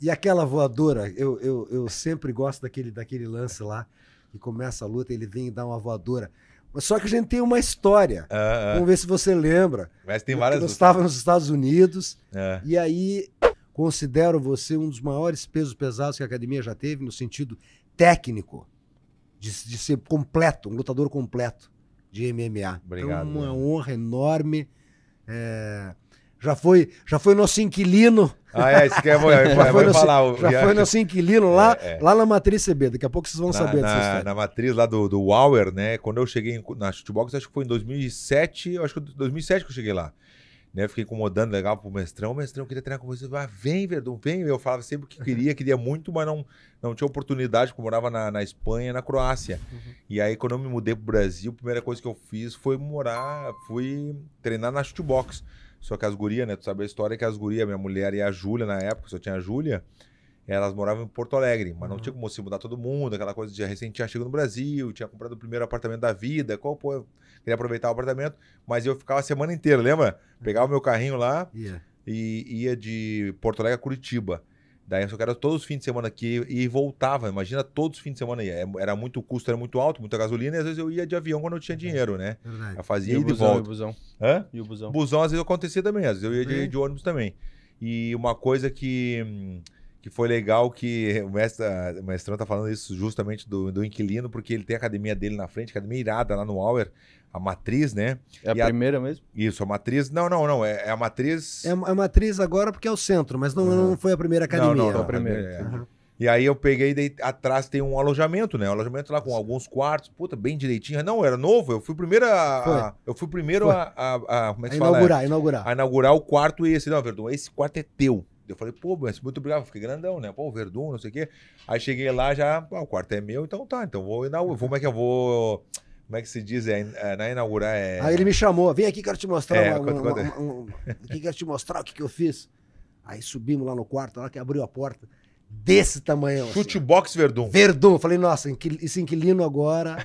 E aquela voadora, eu, eu, eu sempre gosto daquele, daquele lance lá, que começa a luta, ele vem e dá uma voadora. Mas só que a gente tem uma história. Uh ah, -huh. Ah. Vamos ver se você lembra. Mas tem várias. Eu estava nos Estados Unidos, uh é. -huh. e aí considero você um dos maiores pesos pesados que a academia já teve, no sentido técnico, de, de ser completo, um lutador completo de MMA. Obrigado. Então, é uma né? honra enorme. É já foi, já foi nosso inquilino. Ah, é, isso que é vou, já foi nosso, falar. Já foi nosso inquilino lá, é, é. lá na Matriz CB. Daqui a pouco vocês vão na, saber na, dessa Na Matriz lá do, do Auer, né? Quando eu cheguei na Shootbox, acho que foi em 2007, acho que 2007 que eu cheguei lá. Né, fiquei incomodando legal pro mestrão. O mestrão queria treinar com você. Ah, vem, Verdão, vem. Eu falava sempre que queria, queria muito, mas não, não tinha oportunidade, porque eu morava na, na Espanha na Croácia. Uhum. E aí, quando eu me mudei pro Brasil, a primeira coisa que eu fiz foi morar, fui treinar na Shootbox. Só que as gurias, né? Tu sabe a história que as gurias, minha mulher e a Júlia, na época, eu tinha a Júlia, elas moravam em Porto Alegre, mas uhum. não tinha como se mudar todo mundo, aquela coisa de recente tinha chegado no Brasil, tinha comprado o primeiro apartamento da vida, qual pô, queria aproveitar o apartamento, mas eu ficava a semana inteira, lembra? Pegava o meu carrinho lá yeah. e ia de Porto Alegre a Curitiba. Daí eu só quero todos os fins de semana aqui e voltava. Imagina todos os fins de semana aí. É, era muito custo, era muito alto, muita gasolina, e às vezes eu ia de avião quando eu tinha dinheiro, né? Verdade. Eu fazia e, e de busão, volta. E o busão? Hã? E o busão? Busão às vezes acontecia também, às vezes eu ia de, de ônibus também. E uma coisa que. Hum, que foi legal que o mestre, o mestrão tá falando isso justamente do, do inquilino, porque ele tem a academia dele na frente, academia irada lá no Auer, a matriz, né? É e a primeira a... mesmo? Isso, a matriz. Não, não, não. É, é a matriz. É, é a matriz agora porque é o centro, mas não, uhum. não foi a primeira academia. Não, não, não a primeira. É. Uhum. E aí eu peguei, atrás tem um alojamento, né? Um alojamento lá com alguns quartos, puta, bem direitinho. Não, era novo, eu fui primeiro a. Foi. eu fui primeiro a, a, Como é que a fala? Inaugurar, inaugurar. A inaugurar o quarto esse. Não, Verdun, esse quarto é teu. Eu falei, pô, mas muito obrigado, fiquei grandão, né? Pô, Verdun, não sei o quê. Aí cheguei lá já, pô, ah, o quarto é meu, então tá, então vou inaugurar. Uhum. Como é que eu vou. Como é que se diz? É, é na inaugurar é. Aí ele me chamou, vem aqui, quero te mostrar. É, uma, quanto, uma, Uma, aqui quero te mostrar o que, que eu fiz. Aí subimos lá no quarto, lá que abriu a porta desse tamanho. Assim. Chute assim. box Verdun. Verdun. Falei, nossa, esse inquilino agora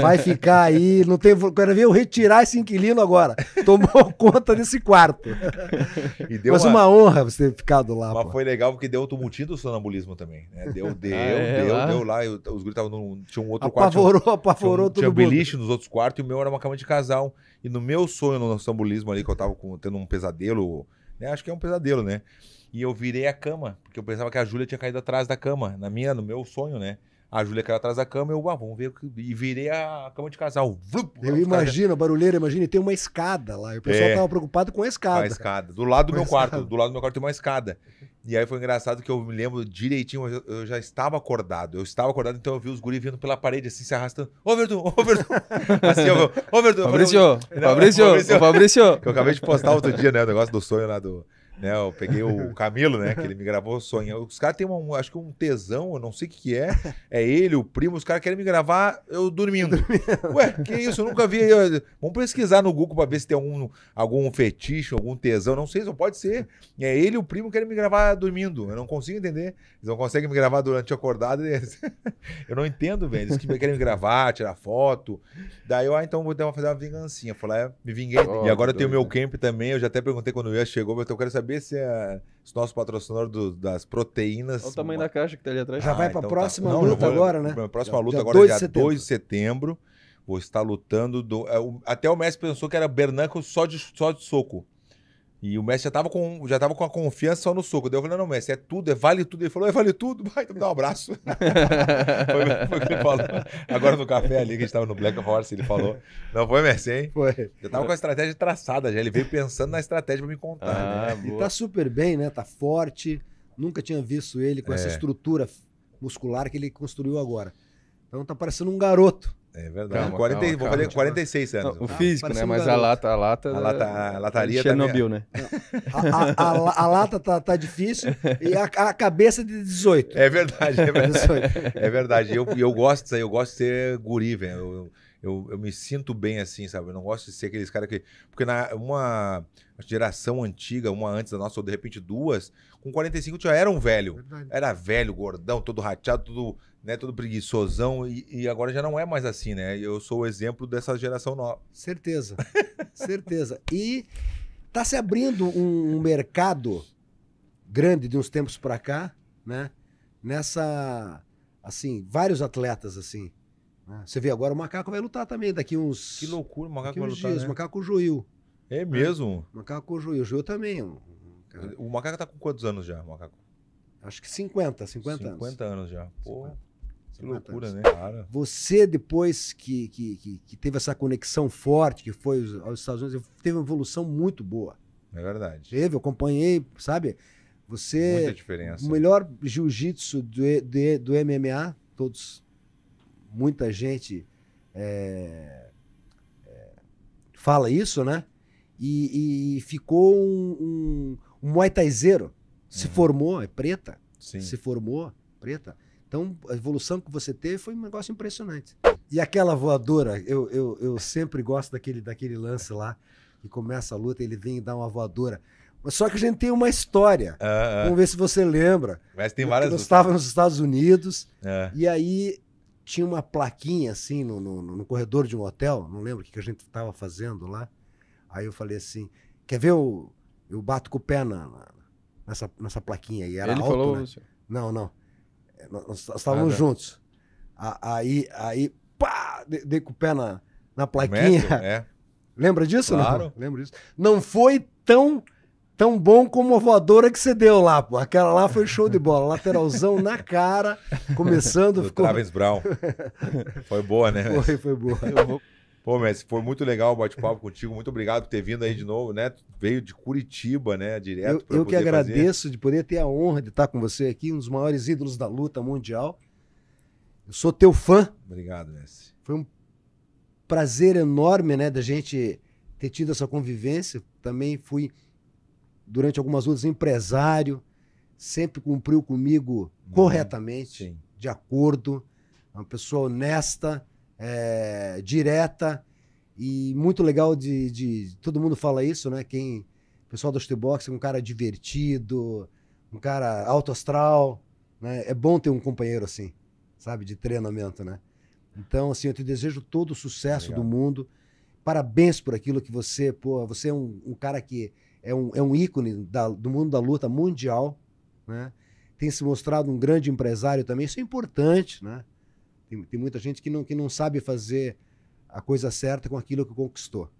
vai ficar aí. Não tem, quero ver eu retirar esse inquilino agora. Tomou conta desse quarto. E deu Mas uma, uma honra você ter ficado lá. Mas pô. foi legal porque deu outro mutinho do sonambulismo também. Né? Deu, ah, deu, ah, é, deu, lá. deu lá. Eu, os gritos estavam num. Tinha um outro apavorou, quarto. Apavorou, apavorou tinha um, todo Tinha um beliche nos outros quartos e o meu era uma cama de casal. E no meu sonho no sonambulismo ali, que eu tava com, tendo um pesadelo, né? Acho que é um pesadelo, né? E eu virei a cama, porque eu pensava que a Júlia tinha caído atrás da cama, na minha, no meu sonho, né? A Júlia caiu atrás da cama, eu, ah, vamos ver. E virei a cama de casal. Vlup, eu imagino, a barulheira, imagina, tem uma escada lá. E o pessoal é, tava preocupado com a escada. a escada. Do lado do meu quarto. Do lado do meu quarto tem uma escada. E aí foi engraçado que eu me lembro direitinho, eu, eu já estava acordado. Eu estava acordado, então eu vi os guris vindo pela parede, assim, se arrastando. Ô, Verdun, ô, Verdun. assim, eu, ô, Verdun. É Fabrício, Fabrício, Fabrício. Eu acabei de postar outro dia, né, o negócio do sonho lá do né? Eu peguei o Camilo, né? Que ele me gravou sonho. Os caras têm um, acho que um tesão, eu não sei o que, que é. É ele, o primo, os caras querem me gravar eu dormindo. dormindo. Ué, que isso? Eu nunca vi. Eu... Vamos pesquisar no Google para ver se tem algum, algum fetiche, algum tesão. Não sei, só pode ser. É ele e o primo querem me gravar dormindo. Eu não consigo entender. Eles não conseguem me gravar durante acordado. eu não entendo, velho. Eles que querem me gravar, tirar foto. Daí eu, ah, então vou fazer uma vingancinha. Falar, ah, me vinguei. Oh, e agora eu tenho meu camp também. Eu já até perguntei quando o Ian chegou, mas eu quero saber saber se é o nosso patrocinador do, das proteínas. Olha o tamanho uma... da caixa que tá ali atrás. Já ah, vai para a então tá. próxima tá. luta não agora, né? A próxima luta agora é dia 2 de setembro. Vou estar lutando. Do, é, até o mestre pensou que era Bernanco só de, só de soco. E o Messi já tava com, já tava com a confiança só no soco. Deu, eu falei, não, Messi, é tudo, é vale tudo. Ele falou, é vale tudo, vai, então me dá um abraço. foi, foi o que ele falou. Agora no café ali, que a gente tava no Black Horse, ele falou. Não foi, Messi, hein? Foi. Eu tava com a estratégia traçada já. Ele veio pensando na estratégia pra me contar. Ah, né? E tá super bem, né? Tá forte. Nunca tinha visto ele com é. essa estrutura muscular que ele construiu agora. Então tá parecendo um garoto. É verdade. Calma, 40, calma, vou fazer calma, tipo, 46 anos. Não, o então. físico, né? mas a lata, a lata. A, lata, a é lataria Chernobyl, é. tá né? A, a, a, lata tá, tá difícil e a, cabeça de 18. É verdade, é verdade. é verdade. Eu, eu gosto disso aí, eu gosto de ser guri, velho. Eu, eu, eu, me sinto bem assim, sabe? Eu não gosto de ser aqueles caras que. Porque na uma geração antiga, uma antes da nossa, ou de repente duas, com 45 já era um velho. Verdade. Era velho, gordão, todo rateado, todo né, todo preguiçosão, e, e, agora já não é mais assim, né? Eu sou o exemplo dessa geração nova. Certeza, certeza. E tá se abrindo um, um mercado grande de uns tempos para cá, né? Nessa, assim, vários atletas, assim. Né? Você vê agora o Macaco vai lutar também daqui uns... Que loucura, o Macaco vai lutar, dias, né? O Macaco Juiu. É né? mesmo? É, o macaco Juiu. O Juiu também. Um, o Macaco tá com quantos anos já, Macaco? Acho que 50, 50, 50 anos. 50 anos já. Porra. 50. Que loucura, né, cara? Você, depois que, que, que, que, teve essa conexão forte, que foi aos Estados Unidos, teve uma evolução muito boa. É verdade. Teve, eu acompanhei, sabe? Você. Muita diferença. O melhor jiu-jitsu do, do, do MMA, todos. Muita gente é, é, fala isso, né? E, e ficou um, um, um muay thaizeiro. Se uhum. formou, é preta. Sim. Se formou, preta então, a evolução que você teve foi um negócio impressionante. E aquela voadora, eu, eu, eu sempre gosto daquele, daquele lance lá, que começa a luta, ele vem e dá uma voadora. Mas só que a gente tem uma história. Uh, Vamos ver se você lembra. Mas tem várias. Eu estava nos Estados Unidos uh. e aí tinha uma plaquinha assim no, no, no, corredor de um hotel, não lembro o que, que a gente estava fazendo lá. Aí eu falei assim: quer ver? Eu, eu bato com o pé na, nessa, nessa plaquinha aí. Era Ele alto, falou, né? Não, não. É, nós, estávamos ah, juntos. Aí, aí, pá, dei com o pé na, na plaquinha. Metro, é. Lembra disso? Claro. Não? Lembro disso. Não foi tão tão bom como a voadora que você deu lá, pô. Aquela lá foi show de bola. Lateralzão na cara, começando. Do ficou... Travis Brown. foi boa, né? Foi, foi boa. Pô, Messi, foi muito legal o bate-papo contigo. Muito obrigado por ter vindo aí de novo, né? Veio de Curitiba, né? Direto. Eu, eu que agradeço fazer. de poder ter a honra de estar com você aqui, um dos maiores ídolos da luta mundial. Eu sou teu fã. Obrigado, Messi. Foi um prazer enorme, né, da gente ter tido essa convivência. Também fui, durante algumas lutas, empresário. Sempre cumpriu comigo uhum. corretamente, Sim. de acordo. Uma pessoa honesta é, direta e muito legal de, de, Todo mundo fala isso, né? Quem. pessoal do Steelbox é um cara divertido, um cara alto astral, né? É bom ter um companheiro assim, sabe? De treinamento, né? Então, assim, eu te desejo todo o sucesso legal. do mundo. Parabéns por aquilo que você, pô, você é um, um cara que é um, é um ícone da, do mundo da luta mundial, né? Tem se mostrado um grande empresário também, isso é importante, né? Tem, tem muita gente que não, que não sabe fazer a coisa certa com aquilo que conquistou.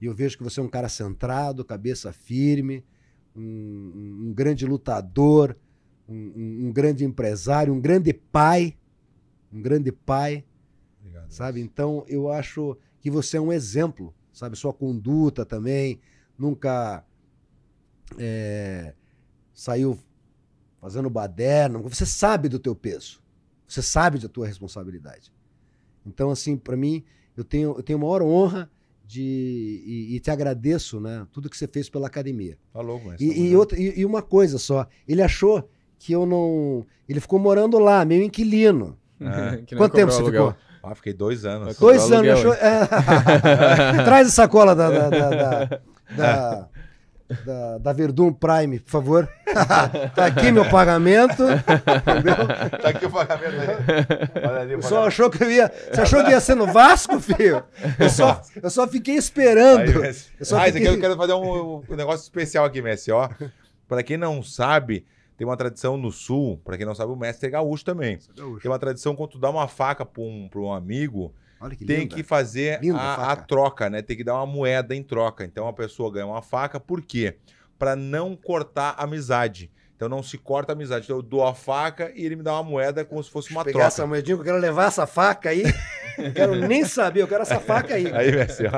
E eu vejo que você é um cara centrado, cabeça firme, um, um grande lutador, um, um, grande empresário, um grande pai, um grande pai, Obrigado, sabe? Então eu acho que você é um exemplo, sabe? Sua conduta também, nunca é, saiu fazendo baderna, você sabe do teu peso. Você sabe da tua responsabilidade. Então, assim, para mim, eu tenho, eu tenho maior honra de e, e, te agradeço, né? Tudo que você fez pela academia. Falou, tá mas e, tá e, outra, e, e uma coisa só, ele achou que eu não, ele ficou morando lá, meio inquilino. É, Quanto tempo você ficou? Ah, fiquei dois anos. Dois anos. Achou... É... Traz a sacola da, da, da, da da, da Verdun Prime, por favor. tá aqui meu pagamento. Entendeu? Tá aqui o pagamento aí. Olha ali, o só achou que eu ia. Você achou que ia ser no Vasco, filho? Eu só, eu só fiquei esperando. Aí, eu só ah, fiquei... aqui eu quero fazer um, um negócio especial aqui, Messi, ó. Pra quem não sabe, tem uma tradição no sul, para quem não sabe, o mestre é gaúcho também. É gaúcho. Tem uma tradição quando tu dá uma faca para um, pra um amigo, que tem linda. que fazer a, a, troca, né? Tem que dar uma moeda em troca. Então a pessoa ganha uma faca, por quê? Para não cortar a amizade. Então não se corta a amizade. Então eu dou a faca e ele me dá uma moeda como se fosse uma pegar troca. essa moedinha, eu quero levar essa faca aí. não quero nem saber, eu quero essa faca aí. aí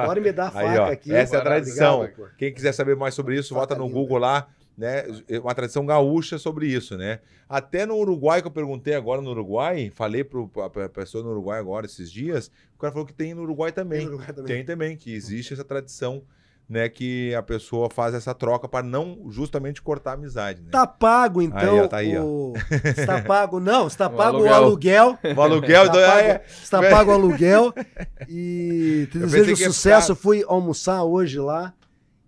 Pode me dar a faca aí, ó. aqui. Essa é a tradição. Quem quiser saber mais sobre isso, volta no linda. Google lá né, é uma tradição gaúcha sobre isso, né? Até no Uruguai, que eu perguntei agora no Uruguai, falei para a pessoa no Uruguai agora esses dias, o cara falou que tem no Uruguai também. Tem, Uruguai também. tem também, que existe essa tradição né, que a pessoa faz essa troca para não justamente cortar a amizade. Né? Tá pago, então. Aí, ó, tá aí, o... Está pago, não, está o pago aluguel. o aluguel. O aluguel está, então, pago, é, é. está pago o aluguel. E te desejo sucesso. Ficar... Fui almoçar hoje lá.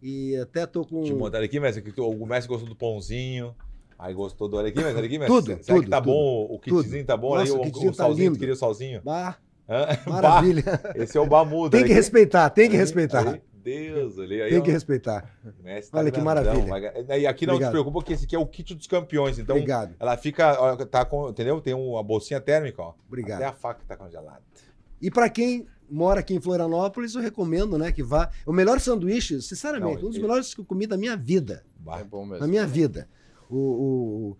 E até tô com. Te mandaram aqui, mestre, o mestre gostou do pãozinho. Aí gostou do. Olha aqui, mestre, olha aqui, mestre. Tudo, Será tudo, que tá tudo, bom? O kitzinho tá bom? Nossa, aí, o, o, o tá salzinho, lindo. queria o salzinho? Bah, Hã? Maravilha. Bah, esse é o bamudo. tem que aqui. respeitar, tem que aí, respeitar. Aí, Deus, ali. Aí, tem que ó, respeitar. Tá olha que maravilha. Vai, e aqui não Obrigado. te preocupa, porque esse aqui é o kit dos campeões. Então, Obrigado. ela fica. Ó, tá com, entendeu? Tem uma bolsinha térmica, ó. Obrigado. Até a faca tá congelada. E para quem mora aqui em Florianópolis, eu recomendo, né, que vá. É o melhor sanduíche, sinceramente, Não, um dos melhores que eu comi da minha vida. É bom mesmo. Da minha vida. o, o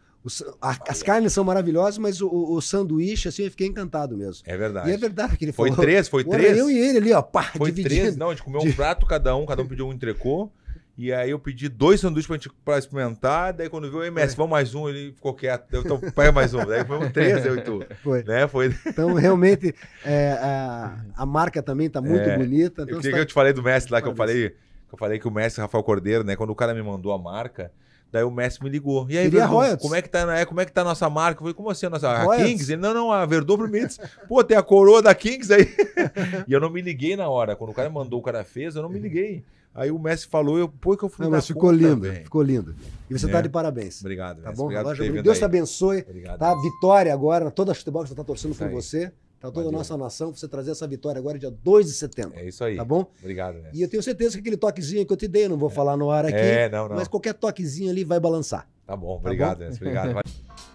a, as carnes são maravilhosas, mas o, o, sanduíche, assim, eu fiquei encantado mesmo. É verdade. E é verdade que ele foi falou. Foi três, foi três. Eu e ele ali, ó, pá, Foi dividindo. três, não, a gente comeu um prato cada um, cada um pediu um entrecô. E aí eu pedi dois sanduíches pra, gente, pra experimentar. Daí quando viu o MS, é. vamos mais um, ele ficou quieto. Eu, então pega mais um. Daí foi um três, eu e tu. Foi. Né? foi. Então realmente é, a, a, marca também tá muito é. bonita. Então eu tá... que eu te falei do mestre lá, que eu falei, que eu falei que o mestre Rafael Cordeiro, né? Quando o cara me mandou a marca, Daí o Messi me ligou. E aí, Verdun, royalties. como é que tá, né? como é que tá a nossa marca? Eu falei, como assim a nossa? A Kings? Ele, não, não, a Verdun Brumits. Pô, tem a coroa da Kings aí. e eu não me liguei na hora. Quando o cara mandou, o cara fez, eu não me uhum. liguei. Aí o Messi falou, eu, pô, que eu fui não, mas ficou lindo, também. ficou lindo. E você está é. de parabéns. Obrigado, tá bom? Obrigado Deus te abençoe. Tá? Obrigado, tá? Vitória agora, toda a futebol que você está torcendo por você para então, toda Valeu. a nossa nação, você trazer essa vitória agora, dia 2 de setembro. É isso aí. Tá bom? Obrigado, né? E eu tenho certeza que aquele toquezinho que eu te dei, não vou é. falar no ar aqui, é, não, não. mas qualquer toquezinho ali vai balançar. Tá bom, obrigado, tá Obrigado.